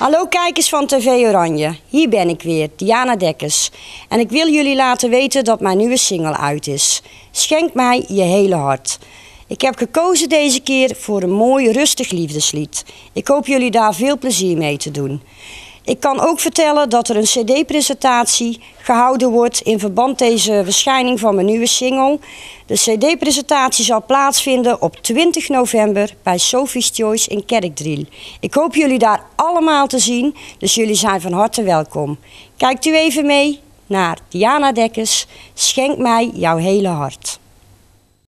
Hallo kijkers van TV Oranje, hier ben ik weer, Diana Dekkers. En ik wil jullie laten weten dat mijn nieuwe single uit is. Schenk mij je hele hart. Ik heb gekozen deze keer voor een mooi rustig liefdeslied. Ik hoop jullie daar veel plezier mee te doen. Ik kan ook vertellen dat er een cd-presentatie gehouden wordt in verband deze verschijning van mijn nieuwe single. De cd-presentatie zal plaatsvinden op 20 november bij Sophie's Choice in Kerkdriel. Ik hoop jullie daar allemaal te zien, dus jullie zijn van harte welkom. Kijkt u even mee naar Diana Dekkers, Schenk mij jouw hele hart.